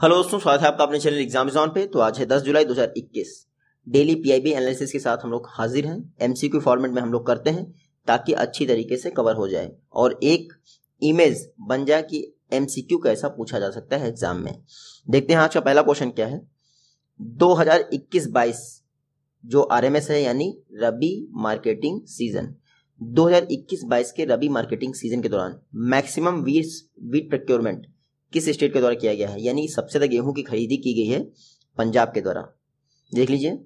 hello दोस्तों स्वागत है आपका अपने चैनल एग्जाम जोन पे तो आज है 10 जुलाई 2021 डेली पीआईबी एनालिसिस के साथ हम लोग हाजिर हैं एमसीक्यू फॉर्मेट में हम लोग करते हैं ताकि अच्छी तरीके से कवर हो जाए और एक इमेज बन जाए कि एमसीक्यू कैसा पूछा जा सकता है एग्जाम में देखते हैं आज का पहला क्वेश्चन क्या है दो हजार जो आर है यानी रबी मार्केटिंग सीजन 2021-22 के रबी मार्केटिंग सीजन के दौरान मैक्सिमम वीट वीट किस स्टेट के द्वारा किया गया है यानी सबसे ज़्यादा गेहूं की खरीदी की गई है पंजाब के द्वारा देख लीजिए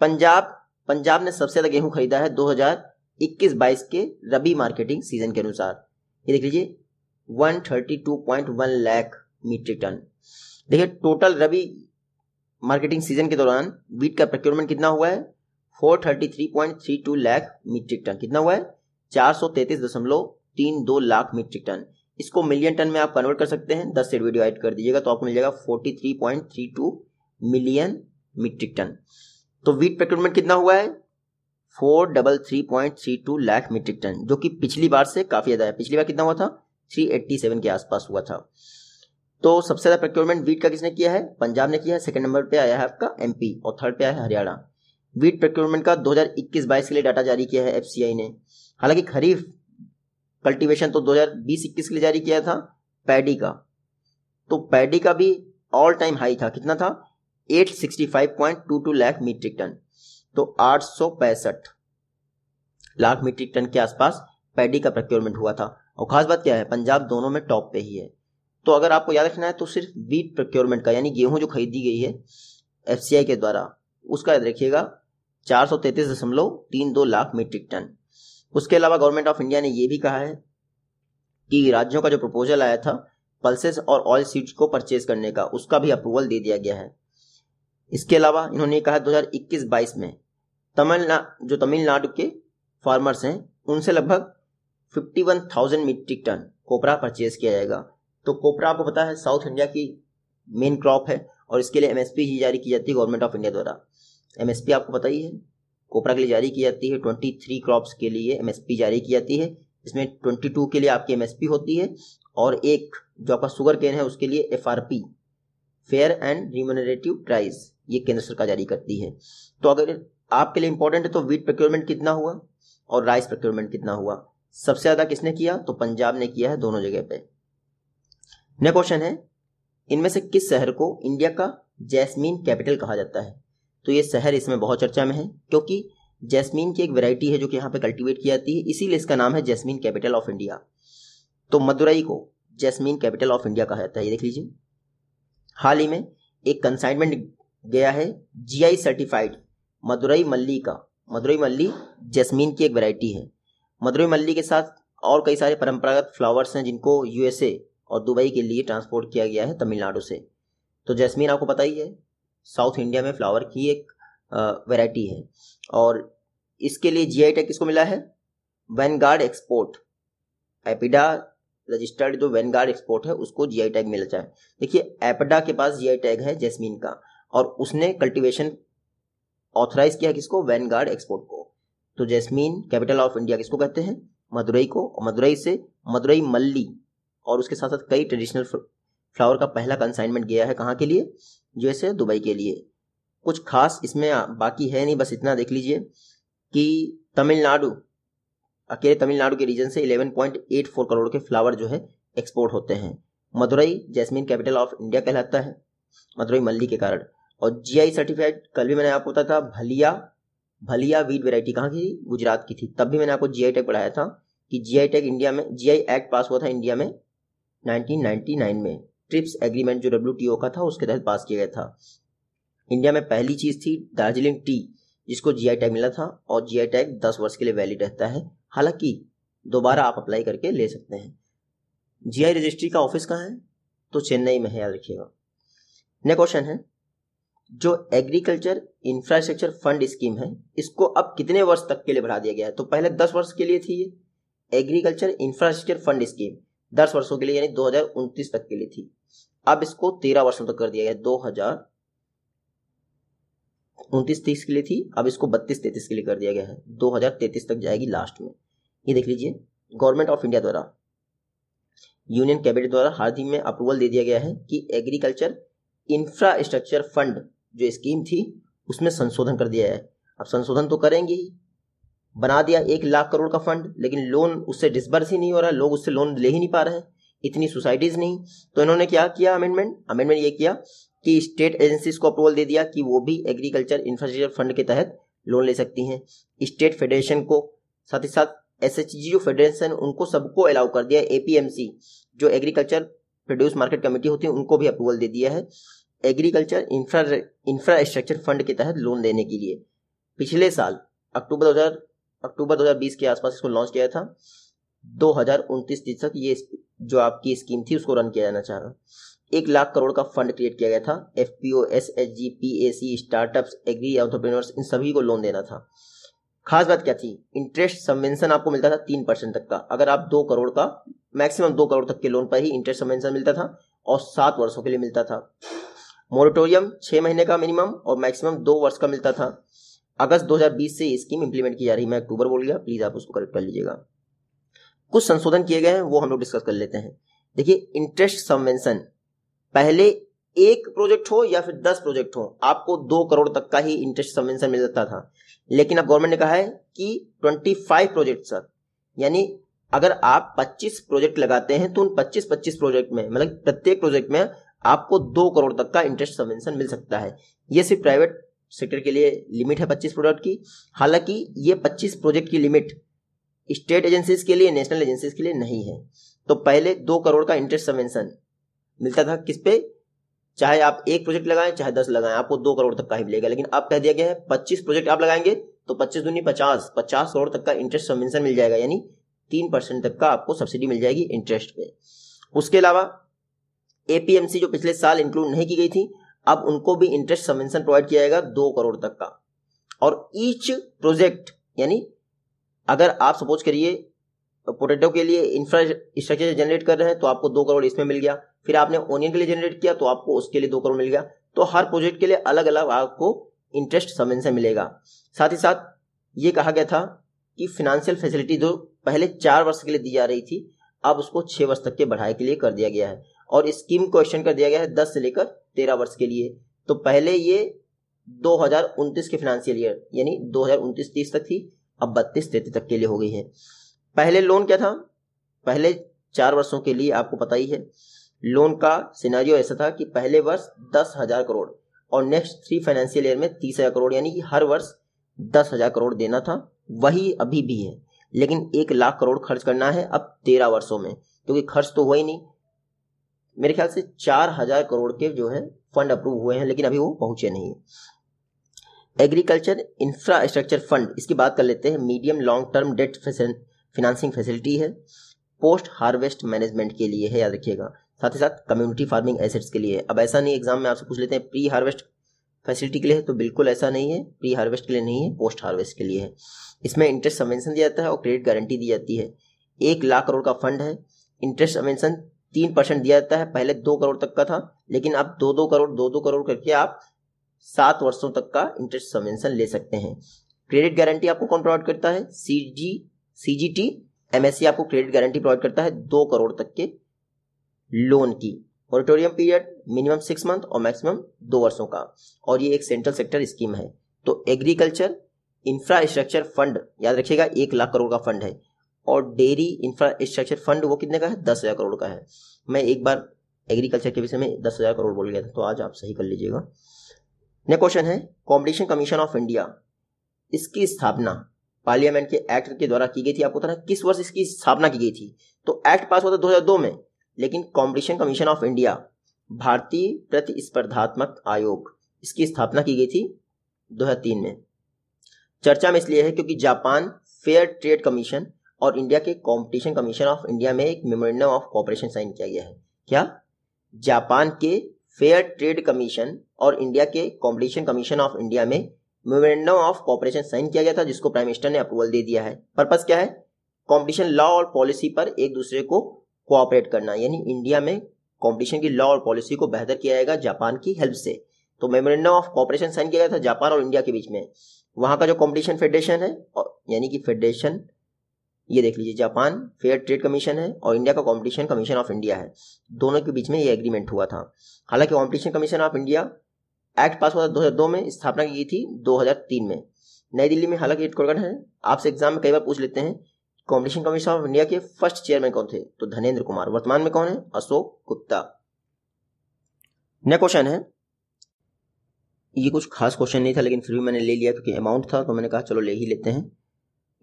पंजाब पंजाब ने सबसे ज़्यादा गेहूं खरीदा है 2021-22 के रबी मार्केटिंग सीजन के अनुसार ये देख लीजिए 132.1 लाख मीट्रिक टन देखिए टोटल रबी मार्केटिंग सीजन के दौरान वीट का प्रक्योरमेंट कितना हुआ है 433.32 लाख मीट्रिक टन कितना हुआ है चार लाख मीट्रिक टन इसको मिलियन टन में आप कन्वर्ट कर सकते हैं दस से डिवाइड कर दीजिएगा तो आपको मिल जाएगा forty three point three two million metric ton तो वीट प्रोक्योरमेंट कितना हुआ है four double three point three two lakh metric ton जो कि पिछली बार से काफ़ी ज़्यादा है पिछली बार कितना हुआ था थ्री एट्टी सेवन के आसपास हुआ था तो सबसे ज़्यादा प्रक्योरमेंट वीट का किसने किया है पंजाब ने किया है सेकंड नंबर पे आया है आपका एमपी और थर्ड पे आया है हरियाणा वीट प्रक्योरमेंट का 2021-22 के लिए डाटा जारी किया है एफसीआई ने हालांकि खरीफ कल्टीवेशन तो 2020-21 के लिए जारी किया था पैडी का तो पैडी का भी ऑल टाइम हाई था कितना था 865.22 लाख मीट्रिक टन तो आठ लाख मीट्रिक टन के आसपास पैडी का प्रोक्योरमेंट हुआ था और खास बात क्या है पंजाब दोनों में टॉप पे ही है तो अगर आपको याद रखना है तो सिर्फ वीट प्रोक्योरमेंट का यानी गेहूं जो खरीदी गई है एफ के द्वारा उसका याद रखिएगा चार लाख मीट्रिक टन उसके अलावा गवर्नमेंट ऑफ इंडिया ने यह भी कहा है कि राज्यों का जो प्रपोजल आया था पल्सेस और ऑयल सीड्स को परचेज करने का उसका भी अप्रूवल दे दिया गया है इसके अलावा इन्होंने कहा 2021-22 में तमिलनाडु जो तमिलनाडु के फार्मर्स हैं उनसे लगभग 51,000 मीट्रिक टन कोपरा परचेज किया जाएगा तो कोपरा आपको पता है साउथ इंडिया की मेन क्रॉप है और इसके लिए एमएसपी ही जारी की जाती है गवर्नमेंट ऑफ इंडिया द्वारा एमएसपी आपको पता ही है कोपरा के लिए जारी की जाती है ट्वेंटी थ्री क्रॉप्स के लिए एमएसपी जारी की जाती है इसमें ट्वेंटी टू के लिए आपकी एमएसपी होती है और एक जो आपका शुगर केन है उसके लिए P fair and remunerative price ये केंद्र सरकार जारी करती है तो अगर आपके लिए इंपॉर्टेंट है तो वीट प्रोक्योरमेंट कितना हुआ और राइस प्रोक्योरमेंट कितना हुआ सबसे ज्यादा किसने किया तो पंजाब ने किया है दोनों जगह पे नेक्स्ट क्वेश्चन है इनमें से किस शहर को इंडिया का जैस्मीन कैपिटल कहा जाता है तो ये शहर इसमें बहुत चर्चा में है क्योंकि जैस्मीन की एक वेराइटी है जो कि यहाँ पे कल्टीवेट की जाती है इसीलिए इसका नाम है जैस्मीन कैपिटल ऑफ इंडिया तो मदुरई को जैस्मीन कैपिटल ऑफ इंडिया कहा जाता है ये देख लीजिए हाल ही में एक कंसाइनमेंट गया है जीआई सर्टिफाइड मदुरई मल्ली का मदुरई मल्ली जैस्मीन की एक वैरायटी है मदुरई मल्ली के साथ और कई सारे परंपरागत फ्लावर्स हैं जिनको यूएसए और दुबई के लिए ट्रांसपोर्ट किया गया है तमिलनाडु से तो जैस्मीन आपको पता ही है साउथ इंडिया में फ्लावर की एक वैरायटी है और इसके लिए जीआई टैग किसको मिला है वैनगार्ड एक्सपोर्ट एपिडा रजिस्टर्ड जो वैनगार्ड एक्सपोर्ट है उसको जीआई टैग मिल जाए देखिए एपिडा के पास जीआई टैग है जैसमिन का और उसने कल्टिवेशन ऑथराइज किया किसको वैनगार्ड एक्सपोर्ट को तो जैसमिन कैपिटल ऑफ इंडिया किसको कहते हैं मदुरई को मदुरई से मदुरई मल्ली और उसके साथ साथ कई ट्रेडिशनल फ्लावर का पहला कंसाइनमेंट गया है कहाँ के लिए यूएसए दुबई के लिए कुछ खास इसमें बाकी है नहीं बस इतना देख लीजिए कि तमिलनाडु अकेले तमिलनाडु के रीजन से 11.84 करोड़ के फ्लावर जो है एक्सपोर्ट होते हैं Madurai jasmine capital of India कहलाता है मदुरई मल्ली के कारण और जीआई सर्टिफाइड कल भी मैंने आपको बताया था भलिया भलिया वीट वेराइटी कहाँ की गुजरात की थी तब भी मैंने आपको जीआई टैग पढ़ाया था कि जीआई टैग इंडिया में जीआई एक्ट पास हुआ था इंडिया में 1999 में ट्रिप्स एग्रीमेंट जो डब्ल्यू का था उसके तहत पास किया गया था इंडिया में पहली चीज़ थी दार्जिलिंग टी जिसको जीआई टैग मिला था और जीआई टैग दस वर्ष के लिए वैलिड रहता है हालांकि दोबारा आप अप्लाई करके ले सकते हैं जीआई रजिस्ट्री का ऑफिस कहाँ है तो चेन्नई में है याद रखिएगा नेक्स्ट क्वेश्चन है जो एग्रीकल्चर इंफ्रास्ट्रक्चर फंड स्कीम है इसको अब कितने वर्ष तक के लिए बढ़ा दिया गया है तो पहले दस वर्ष के लिए थी ये एग्रीकल्चर इंफ्रास्ट्रक्चर फंड स्कीम दस वर्षों के लिए यानी दो तक के लिए थी अब इसको तेरह वर्षों तक तो कर दिया गया दो हजार उन्तीस तीस के लिए थी अब इसको बत्तीस तैतीस के लिए कर दिया गया है दो हजार तैतीस तक जाएगी लास्ट में ये देख लीजिए गवर्नमेंट ऑफ इंडिया द्वारा यूनियन कैबिनेट द्वारा हाल ही में अप्रूवल दे दिया गया है कि एग्रीकल्चर इंफ्रास्ट्रक्चर फंड जो स्कीम थी उसमें संशोधन कर दिया है अब संशोधन तो करेंगे ही बना दिया एक लाख करोड़ का फंड लेकिन लोन उससे डिसबर्स ही नहीं हो रहा है लोग उससे लोन ले ही नहीं पा रहे हैं इतनी सोसाइटीज नहीं तो इन्होंने क्या किया अमेंडमेंट अमेंडमेंट ये किया कि स्टेट एजेंसीज को अप्रूवल दे दिया कि वो भी एग्रीकल्चर इंफ्रास्ट्रक्चर फंड के तहत लोन ले सकती हैं स्टेट फेडरेशन को साथ ही साथ एस एच जी जो फेडरेशन उनको सबको अलाउ कर दिया ए पी एम सी जो एग्रीकल्चर प्रोड्यूस मार्केट कमेटी होती है उनको भी अप्रूवल दे दिया है एग्रीकल्चर इंफ्रा इंफ्रास्ट्रक्चर फंड के तहत लोन देने के लिए पिछले साल अक्टूबर हजार अक्टूबर 2020 के आसपास इसको लॉन्च किया था दो हजार तक ये जो आपकी स्कीम थी उसको रन किया जाना चाह रहा एक लाख करोड़ का फंड क्रिएट किया गया था F P O S H G P A C startup agri entrepreneurs इन सभी को लोन देना था खास बात क्या थी इंटरेस्ट सबवेंशन आपको मिलता था तीन परसेंट तक का अगर आप दो करोड़ का मैक्सिमम दो करोड़ तक के लोन पर ही इंटरेस्ट सबवेंशन मिलता था और सात वर्षों के लिए मिलता था मोरिटोरियम छः महीने का मिनिमम और मैक्सिमम दो वर्ष का मिलता था अगस्त 2020 से स्कीम इंप्लीमेंट की जा रही मैं अक्टूबर बोल गया प्लीज़ आप उसको करेक्ट कर लीजिएगा कुछ संशोधन किए गए हैं वो हम लोग डिस्कस कर लेते हैं देखिए इंटरेस्ट सबवेंशन पहले एक प्रोजेक्ट हो या फिर दस प्रोजेक्ट हो आपको दो करोड़ तक का ही इंटरेस्ट सबवेंशन मिल जाता था लेकिन अब गवर्नमेंट ने कहा है कि ट्वेंटी फाइव प्रोजेक्ट सर यानी अगर आप पच्चीस प्रोजेक्ट लगाते हैं तो उन पच्चीस पच्चीस प्रोजेक्ट में मतलब प्रत्येक प्रोजेक्ट में आपको दो करोड़ तक का इंटरेस्ट सबवेंशन मिल सकता है ये सिर्फ प्राइवेट सेक्टर के लिए लिमिट है पच्चीस प्रोजेक्ट की हालांकि ये पच्चीस प्रोजेक्ट की लिमिट स्टेट एजेंसीज के लिए नेशनल एजेंसीज के लिए नहीं है तो पहले दो करोड़ का इंटरेस्ट सबवेंशन मिलता था किस पे चाहे आप एक प्रोजेक्ट लगाएं चाहे दस लगाएं आपको दो करोड़ तक का ही मिलेगा लेकिन अब कह दिया गया है पच्चीस प्रोजेक्ट आप लगाएंगे तो पच्चीस दूनी पचास पचास करोड़ तक का इंटरेस्ट सबवेंशन मिल जाएगा यानी तीन परसेंट तक का आपको सब्सिडी मिल जाएगी इंटरेस्ट पे उसके अलावा एपीएमसी जो पिछले साल इंक्लूड नहीं की गई थी अब उनको भी इंटरेस्ट सबवेंशन प्रोवाइड किया जाएगा दो करोड़ तक का और ईच प्रोजेक्ट यानी अगर आप सपोज करिए पोटेटो के लिए इंफ्रास्ट्रक्चर जनरेट कर रहे हैं तो आपको दो करोड़ इसमें मिल गया फिर आपने ओनियन के लिए जनरेट किया तो आपको उसके लिए दो करोड़ मिल गया तो हर प्रोजेक्ट के लिए अलग अलग आपको इंटरेस्ट समय से मिलेगा साथ ही साथ ये कहा गया था कि फाइनेंशियल फैसिलिटी जो पहले चार वर्ष के लिए दी जा रही थी अब उसको छः वर्ष तक के बढ़ाए के लिए कर दिया गया है और स्कीम को एक्सटेंड कर दिया गया है दस से लेकर तेरह वर्ष के लिए तो पहले ये दो हजार के फाइनेंशियल ईयर यानी दो हजार तीस तक थी अब बत्तीस तैतीस तक के लिए हो गई है पहले लोन क्या था पहले चार वर्षों के लिए आपको पता ही है लोन का सिनेरियो ऐसा था कि पहले वर्ष दस हजार करोड़ और नेक्स्ट थ्री फाइनेंशियल ईयर में तीस हजार करोड़ यानी कि हर वर्ष दस हजार करोड़ देना था वही अभी भी है लेकिन एक लाख करोड़ खर्च करना है अब तेरह वर्षों में क्योंकि खर्च तो हुआ ही नहीं मेरे ख्याल से चार हजार करोड़ के जो है फंड अप्रूव हुए हैं लेकिन अभी वो पहुंचे नहीं एग्रीकल्चर इंफ्रास्ट्रक्चर फंड इसकी बात कर लेते हैं medium long term debt financing facility है पोस्ट हार्वेस्ट मैनेजमेंट के लिए है याद रखिएगा साथ ही साथ कम्युनिटी फार्मिंग एसेट्स के लिए अब ऐसा नहीं एग्जाम में आपसे पूछ लेते हैं प्री हार्वेस्ट फैसिलिटी के लिए है तो बिल्कुल ऐसा नहीं है प्री हार्वेस्ट के लिए नहीं है पोस्ट हार्वेस्ट के लिए है इसमें इंटरेस्ट सबवेंसन दिया जाता है और क्रेडिट गारंटी दी जाती है एक लाख करोड़ का फंड है इंटरेस्ट सबवेंसन तीन परसेंट दिया जाता है पहले दो करोड़ तक का था लेकिन अब दो दो करोड़ दो दो करोड़ करके आप सात वर्षों तक का इंटरेस्ट सबवेंशन ले सकते हैं क्रेडिट गारंटी आपको कौन प्रोवाइड करता है C G C G T MSC आपको क्रेडिट गारंटी प्रोवाइड करता है दो करोड़ तक के लोन की auditorium period minimum six month और मैक्सिमम दो वर्षों का और ये एक सेंट्रल सेक्टर स्कीम है तो एग्रीकल्चर इंफ्रास्ट्रक्चर फंड याद रखिएगा एक लाख करोड़ का फंड है और डेयरी इंफ्रास्ट्रक्चर फंड वो कितने का है दस हज़ार करोड़ का है मैं एक बार एग्रीकल्चर के विषय में दस हज़ार करोड़ बोल गया था तो आज आप सही कर लीजिएगा नेक्स्ट क्वेश्चन है कॉम्पिटिशन कमीशन ऑफ इंडिया इसकी स्थापना पार्लियामेंट के एक्ट के द्वारा की गई थी आपको पता किस वर्ष इसकी स्थापना की गई थी तो एक्ट पास हुआ था दो में लेकिन कंपटीशन कमीशन ऑफ इंडिया भारतीय प्रतिस्पर्धात्मक आयोग इसकी स्थापना की गई थी 2003 में चर्चा में इसलिए है क्योंकि जापान फेयर ट्रेड कमीशन और इंडिया के कंपटीशन कमीशन ऑफ इंडिया में एक मेमोरेंडम ऑफ कॉपरेशन साइन किया गया है क्या जापान के फेयर ट्रेड कमीशन और इंडिया के कॉम्पिटिशन कमीशन ऑफ इंडिया में मेमोरेंडम ऑफ कॉपरेशन साइन किया गया था जिसको प्राइम मिनिस्टर ने अप्रूवल दे दिया है पर्पज क्या है कॉम्पिटिशन लॉ और पॉलिसी पर एक दूसरे को कोऑपरेट करना यानी इंडिया में कॉम्पिटिशन की लॉ और पॉलिसी को बेहतर किया जाएगा जापान की हेल्प से तो मेमोरेंडम ऑफ कॉपरेशन साइन किया गया था जापान और इंडिया के बीच में वहां का जो कॉम्पिटिशन फेडरेशन है यानी कि फेडरेशन ये देख लीजिए जापान फेयर ट्रेड कमीशन है और इंडिया का कंपटीशन कमीशन ऑफ इंडिया है दोनों के बीच में ये एग्रीमेंट हुआ था हालांकि competition commission of India act pass हुआ था दो में स्थापना की गई थी दो में नई दिल्ली में हालांकि हेडक्वार्टर है आपसे एग्जाम में कई बार पूछ लेते हैं कंपटीशन कमीशन ऑफ इंडिया के फर्स्ट चेयरमैन कौन थे तो धनेंद्र कुमार वर्तमान में कौन है अशोक गुप्ता नेक्स्ट क्वेश्चन है ये कुछ खास क्वेश्चन नहीं था लेकिन फिर भी मैंने ले लिया क्योंकि अमाउंट था तो मैंने कहा चलो ले ही लेते हैं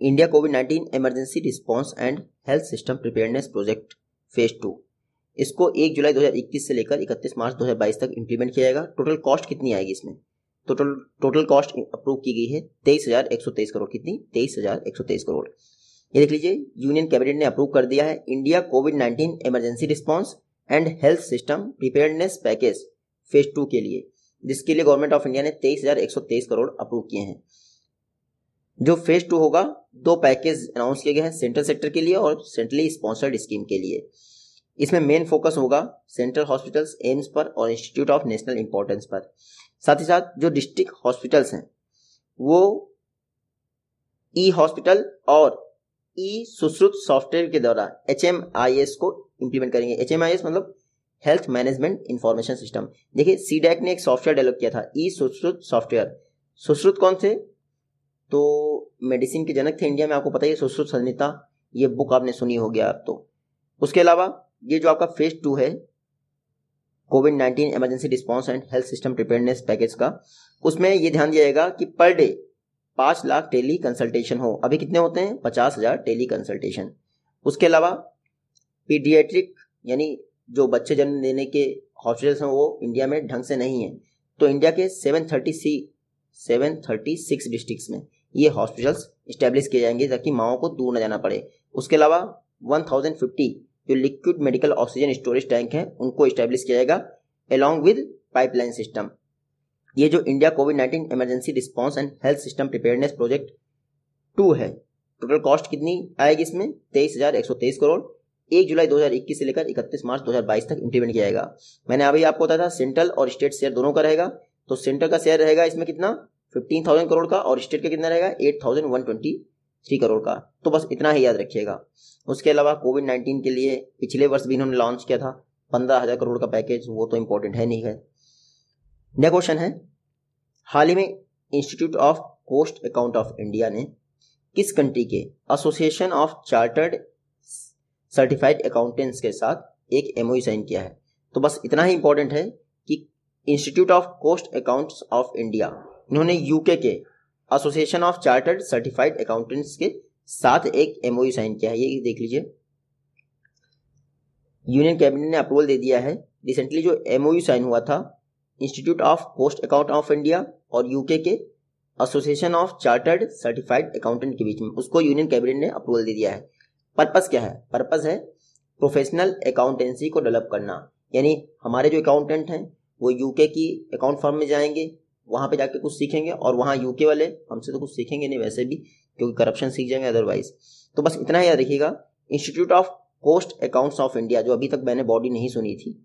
India COVID nineteen emergency response and health system preparedness project phase two इसको एक जुलाई 2021 से लेकर 31 मार्च 2022 तक इंप्लीमेंट किया जाएगा टोटल कॉस्ट कितनी आएगी इसमें टोटल टोटल कॉस्ट अप्रूव की गई है तेईस हज़ार एक सौ तेईस करोड़ कितनी तेईस हज़ार एक सौ तेईस करोड़ ये देख लीजिए यूनियन कैबिनेट ने अप्रूव कर दिया है India COVID nineteen emergency response and health system preparedness package phase two के लिए जिसके लिए गवर्नमेंट ऑफ इंडिया ने तेईस हज़ार एक सौ तेईस करोड़ अप्रूव किए हैं जो फेज टू होगा दो पैकेज अनाउंस किए गए हैं सेंट्रल सेक्टर के लिए और सेंट्रली स्पॉन्सर्ड स्कीम के लिए इसमें मेन फोकस होगा सेंट्रल हॉस्पिटल्स एम्स पर और इंस्टीट्यूट ऑफ नेशनल इंपॉर्टेंस पर साथ ही साथ जो डिस्ट्रिक्ट हॉस्पिटल्स हैं वो ई हॉस्पिटल और ई सुश्रुत सॉफ्टवेयर के द्वारा एच को इम्प्लीमेंट करेंगे एच मतलब हेल्थ मैनेजमेंट इंफॉर्मेशन सिस्टम देखिए सीडैक ने एक सॉफ्टवेयर डेवलप किया था ई सुश्रुत सॉफ्टवेयर सुश्रुत कौन थे तो मेडिसिन के जनक थे इंडिया में आपको पता ही सुश्रुत संहिता ये बुक आपने सुनी होगी आप तो उसके अलावा ये जो आपका फेज टू है COVID nineteen emergency response and health system preparedness package का उसमें ये ध्यान दिया जाएगा कि पर डे पाँच लाख टेली कंसल्टेशन हो अभी कितने होते हैं पचास हज़ार टेली कंसल्टेशन उसके अलावा पीडियाट्रिक यानी जो बच्चे जन्म देने के हॉस्पिटल्स हैं वो इंडिया में ढंग से नहीं है तो इंडिया के seven thirty C seven thirty six district में ये हॉस्पिटल्स इस्टेब्लिश किए जाएंगे ताकि माओ को दूर न जाना पड़े उसके अलावा 1050 जो liquid medical oxygen storage tank हैं उनको इस्टेब्लिश किया जाएगा अलॉन्ग विद पाइपलाइन सिस्टम ये जो India COVID nineteen emergency response and health system preparedness project two है टोटल कॉस्ट कितनी आएगी इसमें तेईस हजार एक सौ तेईस करोड़ एक जुलाई 2021 से लेकर 31 मार्च 2022 तक इंप्लीमेंट किया जाएगा मैंने अभी आपको बताया था सेंट्रल और स्टेट शेयर दोनों का रहेगा तो सेंट्रल का शेयर रहेगा इसमें कितना फिफ्टीन थाउजेंड करोड़ का और स्टेट का कितना रहेगा eight thousand one twenty three crore का तो बस इतना ही याद रखिएगा उसके अलावा कोविड नाइन्टीन के लिए पिछले वर्ष भी इन्होंने लॉन्च किया था पंद्रह हज़ार करोड़ का पैकेज वो तो इम्पोर्टेंट है नहीं है नया क्वेश्चन है हाल ही में institute of cost account of India ने किस कंट्री के association of chartered certified accountants के साथ एक एमओयू साइन किया है तो बस इतना ही इम्पोर्टेंट है कि institute of cost accounts of India इन्होंने यूके के association of chartered certified accountants के साथ एक एमओयू साइन किया है ये देख लीजिए यूनियन कैबिनेट ने अप्रूवल दे दिया है रिसेंटली जो एमओयू साइन हुआ था institute of post account of India और यूके के association of chartered certified accountant के बीच में उसको यूनियन कैबिनेट ने अप्रूवल दे दिया है पर्पज क्या है पर्पज है प्रोफेशनल अकाउंटेंसी को डेवलप करना यानी हमारे जो अकाउंटेंट हैं वो यूके की अकाउंट फर्म में जाएंगे वहाँ पे जाके कुछ सीखेंगे और वहाँ यूके वाले हमसे तो कुछ सीखेंगे नहीं वैसे भी क्योंकि करप्शन सीख जाएंगे अदरवाइज तो बस इतना याद रखिएगा institute of cost accounts of India जो अभी तक मैंने बॉडी नहीं सुनी थी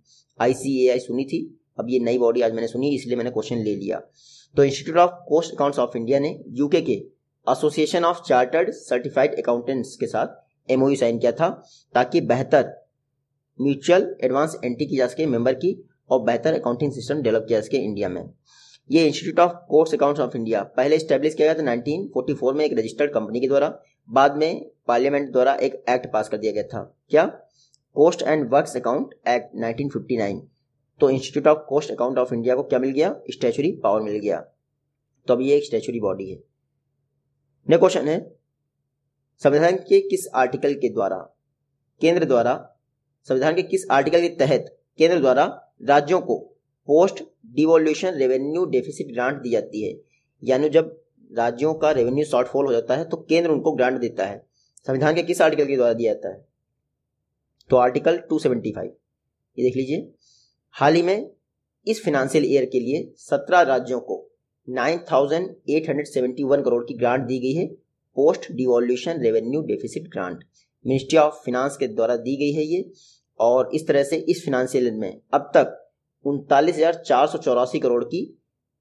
आई सुनी थी अब ये नई बॉडी आज मैंने सुनी इसलिए मैंने क्वेश्चन ले लिया तो institute of cost accounts of India ने यूके के association of chartered certified accountants के साथ एमओयू साइन किया था ताकि बेहतर म्यूचुअल एडवांस एंट्री की जा सके मेंबर की और बेहतर अकाउंटिंग सिस्टम डेवलप किया जा सके इंडिया में ये institute of course accounts of India पहले स्टेब्लिश किया गया था 1944 में एक रजिस्टर्ड कंपनी के द्वारा बाद में पार्लियामेंट द्वारा एक एक्ट पास कर दिया गया था क्या cost and works account act 1959 तो institute of cost account of India को क्या मिल गया स्टेचुरी पावर मिल गया तो अब ये एक स्टेचुरी बॉडी है नेक्स्ट क्वेश्चन है संविधान के किस आर्टिकल के द्वारा केंद्र द्वारा संविधान के किस आर्टिकल के तहत केंद्र द्वारा राज्यों को post devolution revenue deficit grant दी जाती है यानी जब राज्यों का रेवेन्यू शॉर्टफॉल हो जाता है तो केंद्र उनको ग्रांट देता है संविधान के किस आर्टिकल के द्वारा दिया जाता है तो आर्टिकल 275 ये देख लीजिए हाल ही में इस फाइनेंशियल ईयर के लिए 17 राज्यों को 9,871 करोड़ की ग्रांट दी गई है post devolution revenue deficit grant ministry of finance के द्वारा दी गई है ये और इस तरह से इस फिनेंशियल ईयर में अब तक उनतालीस हजार चार सौ चौरासी करोड़ की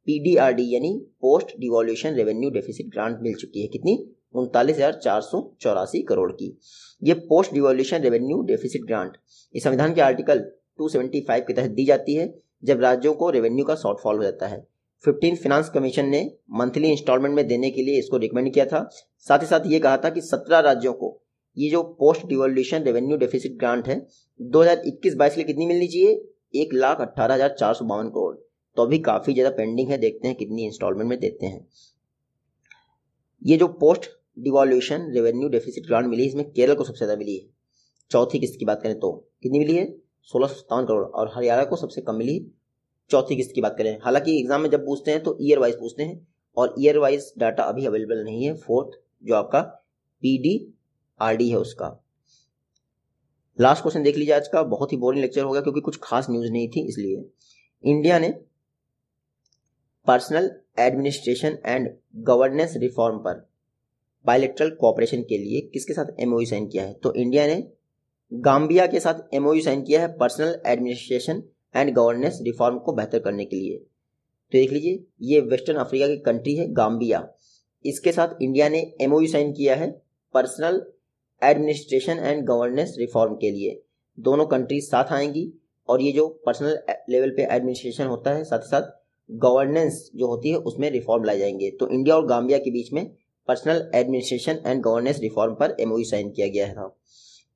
पीडीआरडी यानी post devolution revenue deficit grant मिल चुकी है कितनी उनतालीस हजार चार सौ चौरासी करोड़ की ये post devolution revenue deficit grant इस संविधान के आर्टिकल 275 के तहत दी जाती है जब राज्यों को रेवेन्यू का शॉर्टफॉल हो जाता है फिफ्टीन फिनांस कमीशन ने मंथली इंस्टॉलमेंट में देने के लिए इसको रिकमेंड किया था साथ ही साथ ये कहा था कि सत्रह राज्यों को ये जो post devolution revenue deficit grant है 2021-22 के लिए कितनी मिलनी चाहिए एक लाख अट्ठारह हज़ार चार सौ बावन करोड़ तो अभी काफ़ी ज़्यादा पेंडिंग है देखते हैं कितनी इंस्टॉलमेंट में देते हैं ये जो post devolution revenue deficit grant मिली इसमें केरल को सबसे ज़्यादा मिली है चौथी किस्त की बात करें तो कितनी मिली है सोलह सौ सत्तावन करोड़ और हरियाणा को सबसे कम मिली चौथी किस्त की बात करें हालांकि एग्जाम में जब पूछते हैं तो ईयर वाइज पूछते हैं और ईयर वाइज डाटा अभी अवेलेबल नहीं है फोर्थ जो आपका पी डी आर डी है उसका लास्ट क्वेश्चन देख लीजिए आज का बहुत ही बोरिंग लेक्चर होगा क्योंकि कुछ खास न्यूज नहीं थी इसलिए इंडिया ने personnel administration and governance reform पर बायोलेक्ट्रल कोऑपरेशन के लिए किसके साथ एमओयू साइन किया है तो इंडिया ने गाम्बिया के साथ एमओयू साइन किया है personnel administration and governance reform को बेहतर करने के लिए तो देख लीजिए ये वेस्टर्न अफ्रीका की कंट्री है गाम्बिया इसके साथ इंडिया ने एमओयू साइन किया है personnel administration and governance reform के लिए दोनों कंट्रीज साथ आएंगी और ये जो पर्सनल लेवल पे एडमिनिस्ट्रेशन होता है साथ ही साथ गवर्नेंस जो होती है उसमें रिफॉर्म लाए जाएंगे तो इंडिया और गाम्बिया के बीच में personal administration and governance reform पर एमओयू e साइन किया गया था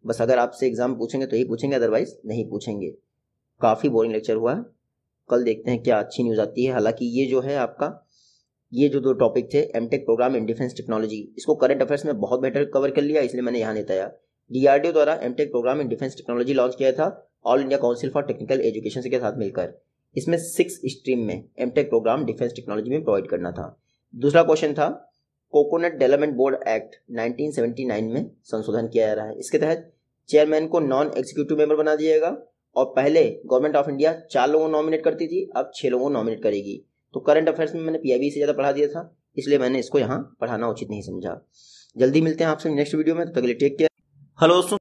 बस अगर आपसे एग्जाम पूछेंगे तो यही पूछेंगे अदरवाइज नहीं पूछेंगे काफ़ी बोरिंग लेक्चर हुआ है कल देखते हैं क्या अच्छी न्यूज़ आती है हालांकि ये जो है आपका ये जो दो टॉपिक थे M tech program in defence technology इसको करंट अफेयर्स में बहुत बेटर कवर कर लिया इसलिए मैंने यहाँ नहीं डीआरडीओ द्वारा M tech program in defence technology launch किया था All India Council for Technical Education के साथ मिलकर इसमें सिक्स स्ट्रीम में M tech program defence technology में प्रोवाइड करना था दूसरा क्वेश्चन था कोकोनट डेवलपमेंट बोर्ड एक्ट 1979 में संशोधन किया जा रहा है इसके तहत चेयरमैन को नॉन एग्जीक्यूटिव मेंबर बना दिया जाएगा और पहले गवर्नमेंट ऑफ इंडिया चार लोगों नॉमिनेट करती थी अब छः लोगों को नॉमिनेट करेगी तो करंट अफेयर्स में मैंने पीआईबी से ज़्यादा पढ़ा दिया था इसलिए मैंने इसको यहाँ पढ़ाना उचित नहीं समझा जल्दी मिलते हैं आपसे नेक्स्ट वीडियो में तो अगले टेक केयर हेलो दोस्तों